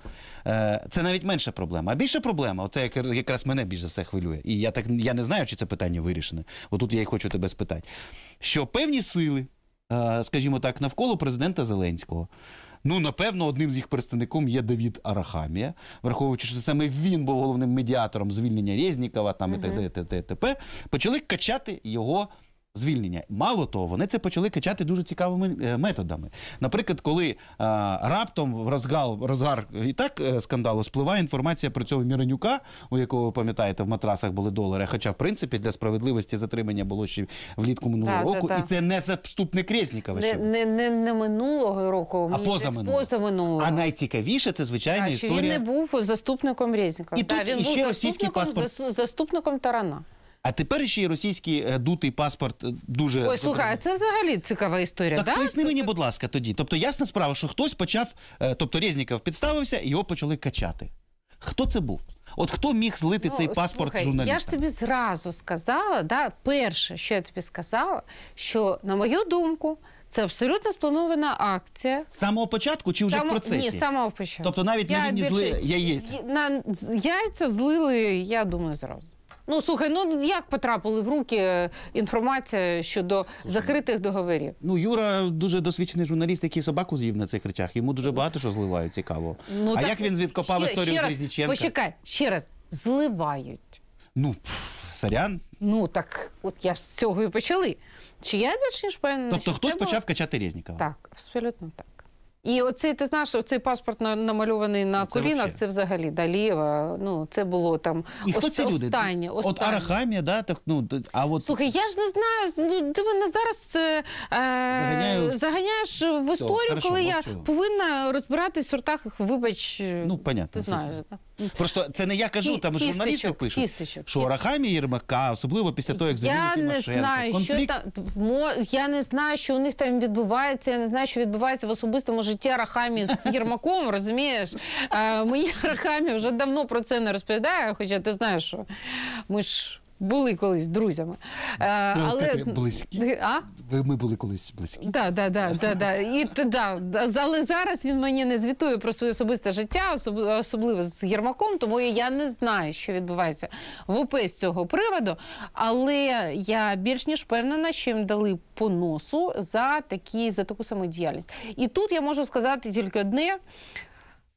Speaker 1: Е, це навіть менша проблема. А більша проблема, оце якраз мене більше все хвилює. І я так я не знаю, чи це питання вирішене. Отут я й хочу тебе спитати. Що певні сили, скажімо так, навколо президента Зеленського. Ну, напевно, одним з їх представником є Давід Арахамія, враховуючи, що саме він був головним медіатором звільнення Резнікова там угу. і так далі, почали качати його звільнення. Мало того, вони це почали качати дуже цікавими е, методами. Наприклад, коли е, раптом в розгал розгар і так е, скандалу спливає інформація про цього Міронюка, у якого ви пам'ятаєте, в матрасах були долари. Хоча, в принципі, для справедливості затримання було ще влітку минулого так, року, так, так. і це не заступник Резнікова. Не,
Speaker 2: не не, не, минулого року, а поза минулого. А
Speaker 1: найцікавіше це звичайна а, історія. він не
Speaker 2: був заступником Резнікова. І Та тут він був ще заступником, заступником Тарана.
Speaker 1: А тепер ще й російський е, дутий паспорт е, дуже Ой, слухай,
Speaker 2: це взагалі цікава історія, так да? поясни
Speaker 1: мені, будь ласка, тоді. Тобто, ясна справа, що хтось почав, е, тобто Резніков підставився, і його почали качати. Хто це був? От хто міг злити Ну, цей паспорт слухай, журналістам? Я ж тобі
Speaker 2: зразу сказала, да, перше, що я тобі сказала, що, на мою думку, це абсолютно спланована акція. З самого
Speaker 1: початку чи вже Само- в процесі? Ні, з самого початку. Тобто навіть на Я рівні більше- зли яєць.
Speaker 2: На... Яйця злили, я думаю, зразу. Ну слухай, ну як потрапили в руки е, інформація щодо закритих ну, договорів?
Speaker 1: Ну Юра дуже досвідчений журналіст, який собаку з'їв на цих речах. Йому дуже багато що зливають цікаво. Ну, а так, як він звідкопав історію з Різніченка? Почекай
Speaker 2: ще раз зливають.
Speaker 1: Ну сорян.
Speaker 2: Ну так, от я з цього і почали. Чи я більш ніж певна? Тобто, хтось почав
Speaker 1: було? качати Резнікова?
Speaker 2: Так, абсолютно так. І оцей, ти знаєш, оцей паспорт намальований на ну, Це колінах, вообще. це взагалі Далієва. Ну, це було там І хто ос- ці люди? останнє. От Арахамія,
Speaker 1: да, так, ну, а от
Speaker 2: Слухай, я ж не знаю. Ну ти мене зараз е, Заганяю. Е, заганяєш в історію, хорошо, коли я мовчу. повинна розбиратись в сортах. Вибач, ну, понятно. ти знаєш.
Speaker 1: Просто це не я кажу, там кісточок, журналісти пишуть, кісточок, що кісточок. Арахамія Єрмака, особливо після того, як Я не Тимошенко. знаю, що
Speaker 2: там мо- я не знаю, що у них там відбувається. Я не знаю, що відбувається в особистому життя Рахамі з Єрмаком, розумієш? Е, мені Рахамі вже давно про це не розповідає, хоча ти знаєш, що ми ж були колись друзями. ну, але... Сказати, близькі. А?
Speaker 1: Ми були колись близькі.
Speaker 2: Да, да, да, да, да. І, да. Але зараз він мені не звітує про своє особисте життя, особливо з Єрмаком, тому я не знаю, що відбувається в ОП з цього приводу. Але я більш ніж впевнена, що їм дали по носу за, такі, за таку самодіяльність. І тут я можу сказати тільки одне: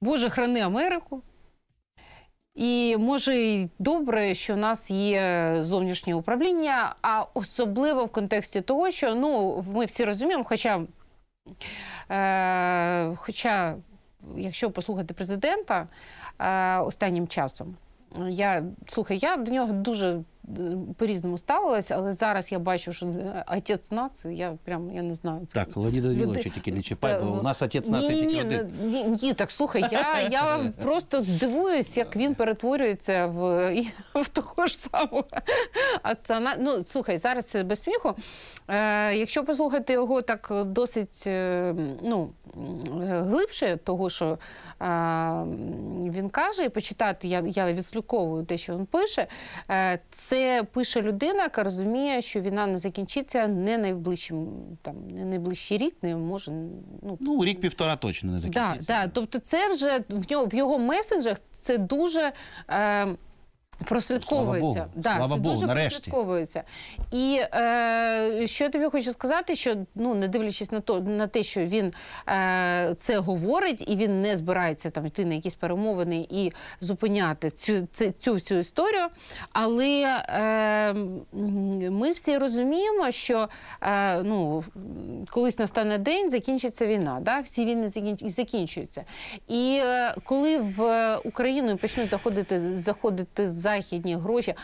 Speaker 2: Боже, храни Америку. І може й добре, що в нас є зовнішнє управління, а особливо в контексті того, що ну ми всі розуміємо, хоча, е, хоча, якщо послухати президента е, останнім часом, я слухай, я до нього дуже Е, по різному ставилася, але зараз я бачу, що е, отець нації, я прям я не знаю.
Speaker 1: Це так, Леоніда Люди... тільки не е, чіпає, бо у нас отець нації ні, тільки ні, один.
Speaker 2: Ні, ні, так слухай, я я просто здивуюсь, як він перетворюється в в того ж самого. А ну слухай, зараз це без сміху. Е, Якщо послухати його так досить ну, глибше, того що е, він каже, і почитати, я я відслідковую те, що він пише. Е, це це пише людина, яка розуміє, що війна не закінчиться не найближчим, там не найближчий рік, не може ну
Speaker 1: ну рік півтора точно не закінчиться.
Speaker 2: Да, да. Тобто, це вже в нього в його меседжах. це дуже. Е, прослідковується. Слава Богу, да, Слава це Богу, дуже нарешті. прослідковується. І е, що я тобі хочу сказати, що ну не дивлячись на то на те, що він е, це говорить, і він не збирається там йти на якісь перемовини і зупиняти цю цю, цю всю історію. Але е, ми всі розуміємо, що е, ну колись настане день, закінчиться війна. Да? Всі війни закінчуються. І е, коли в Україну почнуть заходити заходити за західні гроші,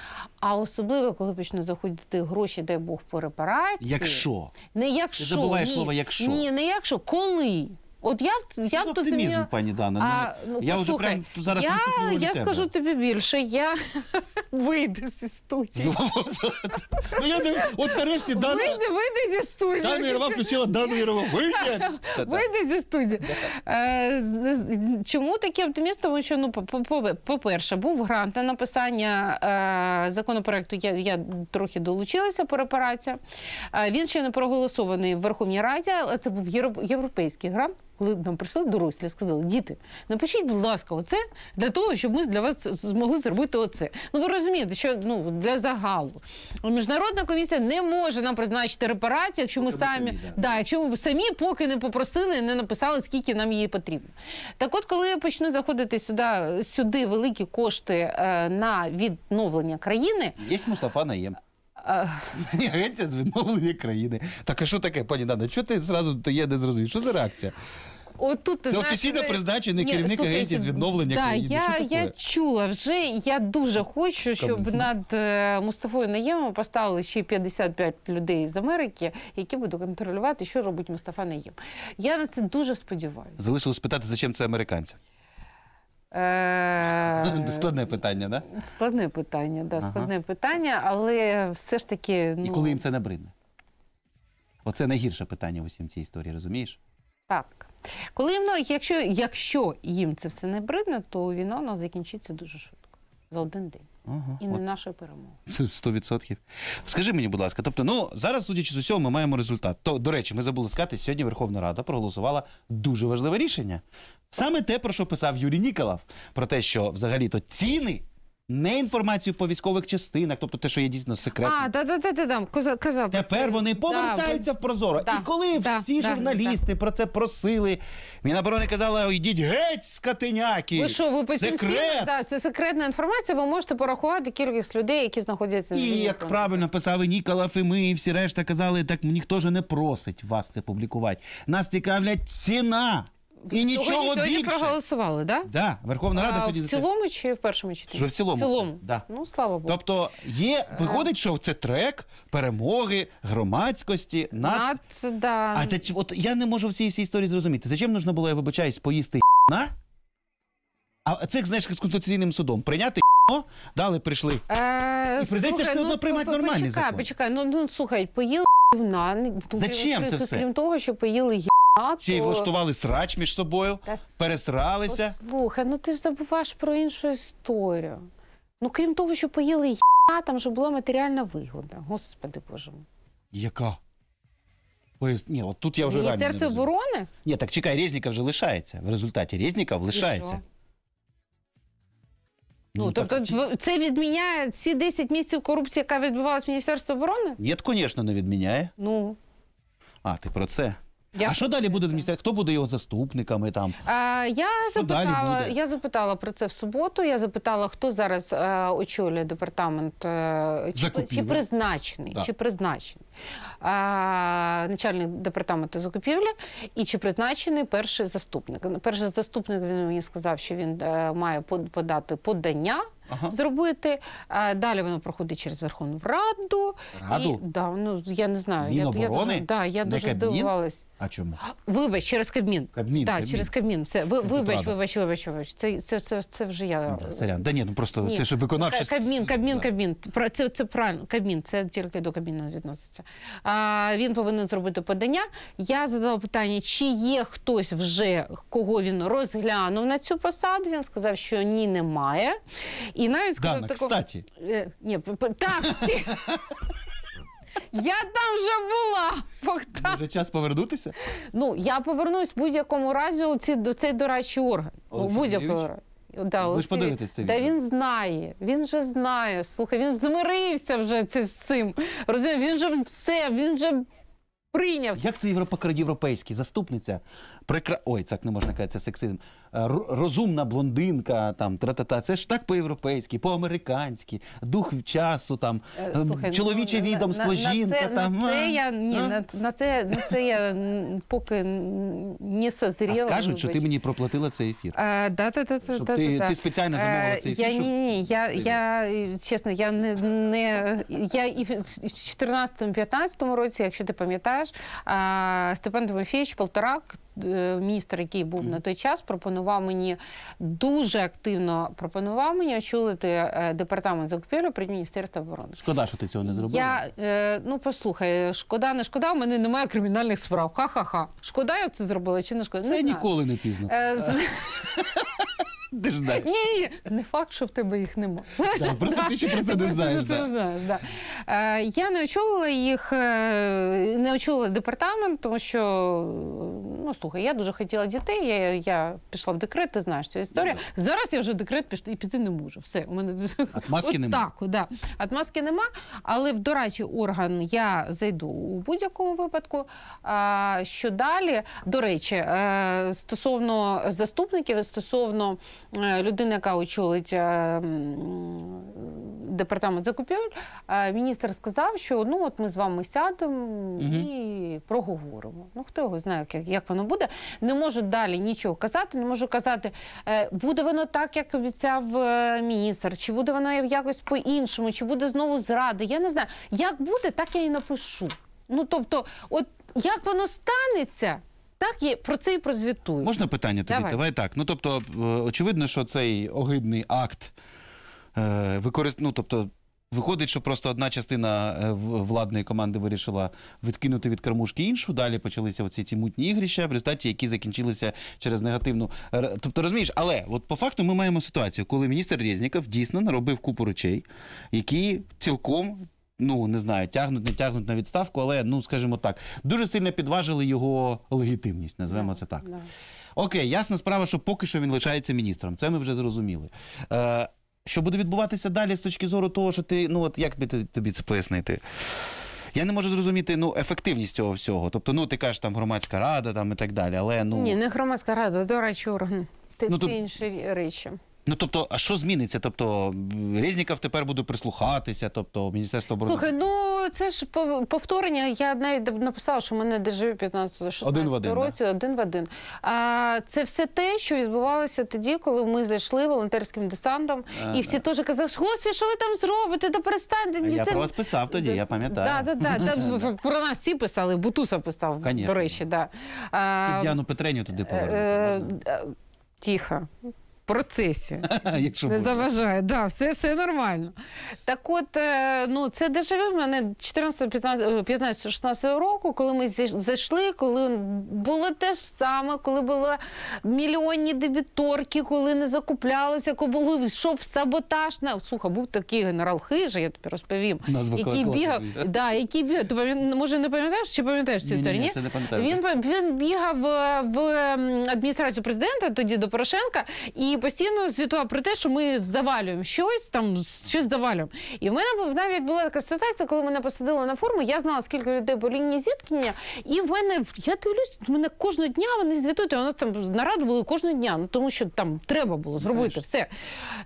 Speaker 2: а особливо коли почне заходити гроші, дай Бог по репарації. Якщо
Speaker 1: не якщо Ти забуваєш ні, слово якщо ні,
Speaker 2: не якщо коли. От я як то оптимізм, земля...
Speaker 1: пані Дана. А, ну, ну я послухай, вже прям зараз я, я скажу
Speaker 2: тобі більше, я вийде зі студії.
Speaker 1: Ну, ну, от нарешті Дана... Вийди,
Speaker 2: вийди зі студії. Дана Ірова включила Дану Ірова. Вийди! вийди зі студії. Е, чому такий оптиміст? Тому що, ну, по-перше, був грант на написання е, законопроекту, я, я трохи долучилася по репараціям. Е, він ще не проголосований в Верховній Раді, але це був європейський грант коли нам прийшли дорослі, сказали, діти, напишіть, будь ласка, оце для того, щоб ми для вас змогли зробити оце. Ну ви розумієте, що ну для загалу ну, міжнародна комісія не може нам призначити репарацію, якщо ми самі, самі да. да, якщо ми самі поки не попросили, не написали, скільки нам її потрібно. Так, от коли я почну заходити сюди, сюди великі кошти е, на відновлення країни,
Speaker 1: є Мустафа Наєм. Е. А... Агенція з відновлення країни. Так а що таке, пані Дана? Що ти зразу то є, не зрозумів? Що за реакція?
Speaker 2: От тут, Це знаєш, офіційно ви... призначений Ні, керівник слухайте, агенції з
Speaker 1: відновлення да, країни.
Speaker 2: Я що я чула вже. Я дуже хочу, щоб Кому? над е, Мустафою Наємом поставили ще 55 людей з Америки, які будуть контролювати, що робить Мустафа Наєм. Я на це дуже сподіваюся.
Speaker 1: Залишилось питати, зачем це американцям?
Speaker 2: Е,
Speaker 1: Складне питання, да?
Speaker 2: Складне питання, да, Ага. складне питання, але все ж таки. Ну, І коли
Speaker 1: їм це набридне? Оце найгірше питання в усім цій історії, розумієш?
Speaker 2: Так. Коли їм, ну, якщо, якщо їм це все не бридне, то війна у нас закінчиться дуже швидко. За один день. Ага, і не нашої перемоги.
Speaker 1: 100%. Скажи мені, будь ласка, тобто, ну зараз, судячи з усього, ми маємо результат. То, до речі, ми забули сказати, сьогодні Верховна Рада проголосувала дуже важливе рішення. Саме те, про що писав Юрій Ніколав, про те, що взагалі-то ціни не інформацію по військових частинах, тобто те, що є дійсно секретним.
Speaker 2: А, да, да, да, да, Казав, Тепер
Speaker 1: вони повертаються в прозоро. Да. І коли Да, всі да, журналісти про це просили, Міноборони казала, йдіть геть з катеняки. Ви що, ви потім Секрет!
Speaker 2: да, це секретна інформація. Ви можете порахувати кількість людей, які знаходяться на І лінії як фронту.
Speaker 1: правильно писали Ніколаф і ми, і всі решта казали, так ніхто ж не просить вас це публікувати. Нас цікавлять ціна. І нічого сьогодні більше. проголосували, да? Да, Верховна Рада а, сьогодні в за це.
Speaker 2: цілому чи в першому читанні? Що в цілому В це, цілому. да. Ну, слава
Speaker 1: Богу. Тобто є, е. виходить, що це трек перемоги громадськості над.
Speaker 2: Над, да. А це
Speaker 1: от я не можу в цій всій історії зрозуміти. Зачем нужно було, я вибачаюсь, поїсти на? А це знаєш з конституційним судом. Прийняти «но», дали, прийшли.
Speaker 2: Е, І прийдеться все одно по- ну, приймати по- нормальний почекай, Почекай, ну, ну слухай, поїли гівна. Ну, Зачем це все? Крім того, що поїли а, Ще й влаштували
Speaker 1: срач між собою, пересралися.
Speaker 2: Слухай, ну ти ж забуваєш про іншу історію. Ну крім того, що поїли я, там же була матеріальна вигода. Господи боже. мій.
Speaker 1: Яка? Ні, от тут я вже реально не Міністерство оборони? Ні, так чекай, Резніков вже лишається. В результаті Резніков лишається. що?
Speaker 2: Ну, тобто чи- це відміняє ці 10 місяців корупції, яка відбувалася в Міністерстві оборони?
Speaker 1: Ні, звісно, не відміняє. Ну, А, ти про це. Я... А що далі буде з міністерством? Хто буде його заступниками? Там
Speaker 2: а, я запитала. Я запитала про це в суботу. Я запитала, хто зараз а, е, очолює департамент а, е, чи, чи призначений, да. чи призначений а, начальник департаменту закупівлі і чи призначений перший заступник. Перший заступник він мені сказав, що він а, е, має подати подання ага. зробити. А, далі воно проходить через Верховну Раду. Раду? І, да, ну, я не знаю. Міноборони? Я, я, да, я не дуже Кабмін? здивувалась. А чому? Вибач, через Кабмін. Кабмін, да, Кабмін. через Кабмін. Це, вибач, вибач, вибач, вибач. Це, це, це, це вже я. Да,
Speaker 1: сорян. Да ні, ну просто ні. ти ж виконавчий. Кабмін, Кабмін, да.
Speaker 2: Кабмін. Це, це правильно. Кабмін, це тільки до Кабміну відноситься. А, він повинен зробити подання. Я задала питання, чи є хтось вже, кого він розглянув на цю посаду. Він сказав, що ні, немає. І навіть сказав Дана, такого... кстати. Э, не, так, Я там вже була. Богдан. Може
Speaker 1: час повернутися?
Speaker 2: Ну, я повернусь в будь-якому разі у ці, до цей дорадчий орган. У будь-якому разі. Да, Ви ж Олексій- подивитесь це Та він знає, він же знає. Слухай, він змирився вже це- з цим. Розумієш, він вже все, він же
Speaker 1: прийняв. Як це європа європейський заступниця? Прикра... Ой, так не можна казати, це сексизм. Е, Р розумна блондинка, там тра-та-та. Це ж так по-європейськи, по-американськи, дух часу, там е, ем, Слухай, чоловіче ну, відомство, на, жінка. На це, там. На це я
Speaker 2: ні, а? на, на, це на це я поки не созріла. А Скажуть, що ти
Speaker 1: мені проплатила цей ефір. Е,
Speaker 2: а, да, да, да, Щоб да, ти, да, ти спеціально замовила цей ефір. Я щоб... ні, ні, я, я, я чесно, я не, не я і в 14-15 році, якщо ти пам'ятаєш теж Степан Тимофійович Полторак, е, міністр, який був на той час, пропонував мені дуже активно пропонував мені очолити е, департамент закупівлі при міністерстві оборони.
Speaker 1: Шкода, що ти цього не зробив? Я
Speaker 2: е, ну послухай, шкода, не шкода. У мене немає кримінальних справ. Ха-ха-ха. Шкода, я це зробила чи не шкода? Це не ніколи не пізно. Ти ж знаєш. Ні, не факт, що в тебе їх нема. Так, Просто ти ще про це не знаєш. Ти знаєш, да. Е, я не очолила їх, е, не очолила департамент, тому що ну слухай, я дуже хотіла дітей. Я я пішла в декрет, ти знаєш цю історію. Ну Зараз я вже декрет і піти не можу. Все, у мене Атмаски нема. Так, да. Атмаски нема, але в дорадчий орган я зайду у будь-якому випадку. А Що далі, до речі, е, стосовно заступників, стосовно. Е, людина, яка очолить е, департамент закупівель, е, міністр сказав, що ну от ми з вами сядемо і проговоримо. Ну хто його знає, як як воно буде. Не можу далі нічого казати. Не можу казати, буде воно так, як обіцяв міністр, чи буде воно якось по-іншому, чи буде знову зради. Я не знаю, як буде, так я і напишу. Ну тобто, от як воно станеться. Так, є про це і прозвітую.
Speaker 1: Можна питання тобі? Давай. Давай так. Ну тобто, е, очевидно, що цей огидний акт е, використ... ну, тобто, Виходить, що просто одна частина е, владної команди вирішила відкинути від кормушки іншу. Далі почалися оці ці мутні ігрища, в результаті які закінчилися через негативну. Тобто розумієш, але от по факту ми маємо ситуацію, коли міністр Резніков дійсно наробив купу речей, які цілком ну не знаю, тягнуть, не тягнуть на відставку, але ну скажімо так, дуже сильно підважили його легітимність. Назвемо це так. Окей, ясна справа, що поки що він лишається міністром. Це ми вже зрозуміли. Е, Що буде відбуватися далі з точки зору того, що ти ну от як би тобі це пояснити? Я не можу зрозуміти ну ефективність цього всього. Тобто, ну ти кажеш, там громадська рада, там і так далі. Але ну ні,
Speaker 2: не громадська рада, до речі, орган. Ти ну, це то... інші речі.
Speaker 1: Ну тобто, а що зміниться? Тобто Резніков тепер буде прислухатися, тобто міністерство оборони. Слухай,
Speaker 2: ну це ж повторення. Я навіть написала, що мене дежавю 15-16 році, да? один в один. А це все те, що відбувалося тоді, коли ми зайшли волонтерським десантом, а, е, і всі да. Е. теж казали, господи, що ви там зробите? Та перестаньте. Я це... про вас
Speaker 1: писав тоді, я пам'ятаю.
Speaker 2: Да, да, да, да. Про нас всі писали, Бутуса писав Конечно. до речі. Да. А, Діану
Speaker 1: Петреню туди е,
Speaker 2: повернути. Тихо процесі. Якщо не заважає, да, все все нормально. Так от, е, ну це дежавю в мене 14, 15, 16 року, коли ми зайшли, коли було те ж саме, коли були мільйонні дебіторки, коли не закуплялися, коли було, йшов саботаж. На... Слухай, був такий генерал Хижий, я тобі розповім, Назва який бігав, да, який бігав. Ти може не пам'ятаєш чи пам'ятаєш цю історію? Ні, ні, це не пам'ятаю. Він, він бігав е, в адміністрацію президента, тоді до Порошенка, і постійно звітував про те, що ми завалюємо щось, там щось завалюємо. І в мене навіть була така ситуація, коли мене посадили на форму. Я знала, скільки людей по лінії зіткнення, і в мене я дивлюсь, мене кожного дня вони звітують. а У нас там наради були кожного дня, ну тому що там треба було зробити Знаєш. все.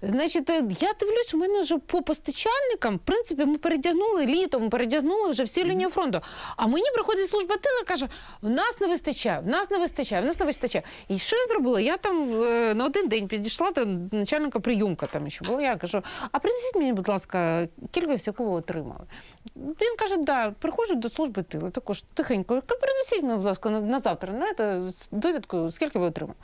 Speaker 2: Значить, е, я дивлюсь, у мене вже по постачальникам, в принципі, ми передягнули літо, ми передягнули вже всі лінії фронту. А мені приходить служба тила, каже: в нас не вистачає, в нас не вистачає, в нас не вистачає. І що я зробила? Я там е, на один день підняла підійшла до начальника прийомка. Там ще була. Я кажу: а принесіть мені, будь ласка, кількість, яку ви отримали. Він каже, да, приходжу до служби тила, також тихенько. Принесіть мені, будь ласка, на, на завтра знаєте, довідку, скільки ви отримали.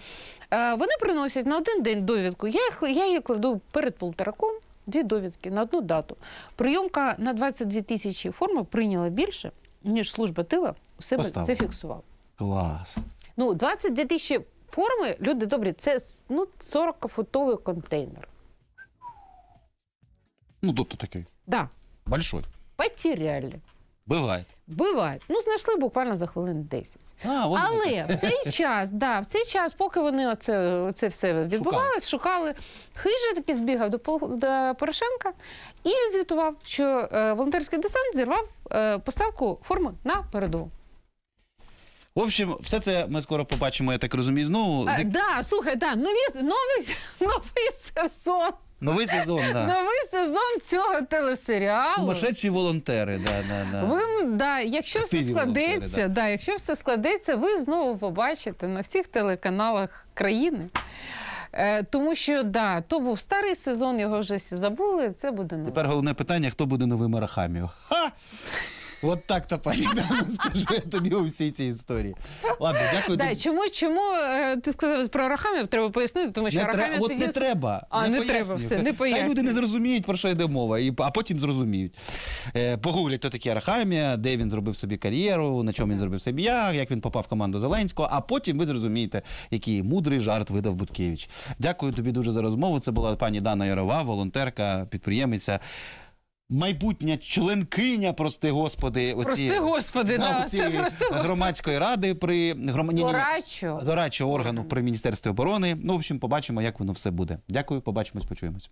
Speaker 2: Е, Вони приносять на один день довідку. Я їх, я її кладу перед полтораком, дві довідки на одну дату. Прийомка на 22 тисячі форми прийняла більше, ніж служба тила у себе Поставили. це фіксувала. Клас. Ну, 22 тисячі форми, люди добрі, це ну, 40-футовий контейнер.
Speaker 1: Ну, тобто такий. Да. Большой.
Speaker 2: Потеряли. Буває. Буває. Ну, знайшли буквально за хвилин 10. А, от Але в цей час, да, в цей час, поки вони оце, оце все відбувалось, шукали. Хижа таки збігав до, Пол- до Порошенка і звітував, що е, волонтерський десант зірвав е, поставку форми на передову.
Speaker 1: В общем, все це ми скоро побачимо, я так розумію, знову. А,
Speaker 2: да, слухай, да, нові, новий, новий сезон. Новий сезон, да. Новий сезон цього телесеріалу. Сумасшедші
Speaker 1: волонтери, да, да, да.
Speaker 2: Ви, да, якщо все складеться, да. да, якщо все складеться, ви знову побачите на всіх телеканалах країни. Е, Тому що да, то був старий сезон, його вже всі забули. Це буде новий. Тепер
Speaker 1: головне питання: хто буде новим Арахаміо? Ха! От так-то пані скажу я тобі у всі ці історії. Ладно, дякую. Да,
Speaker 2: чому чому е, ти сказав про Рахамів? Треба пояснити, тому що не Рахамів... От не є... треба. А, не, не треба все, не пояснюю. Хай люди не зрозуміють, про
Speaker 1: що йде мова, і, а потім зрозуміють. Е, Погуглять, хто такий Рахамія, де він зробив собі кар'єру, на чому він зробив себе, як він попав в команду Зеленського, а потім ви зрозумієте, який мудрий жарт видав Буткевич. Дякую тобі дуже за розмову. Це була пані Дана Ярова, волонтерка, підприємиця майбутня членкиня, прости господи, оці, прости господи, да, оці це прости громадської ради при громаді
Speaker 2: дорадчого
Speaker 1: дорадчого органу при міністерстві оборони. Ну в общем, побачимо, як воно все буде. Дякую, побачимось, почуємось.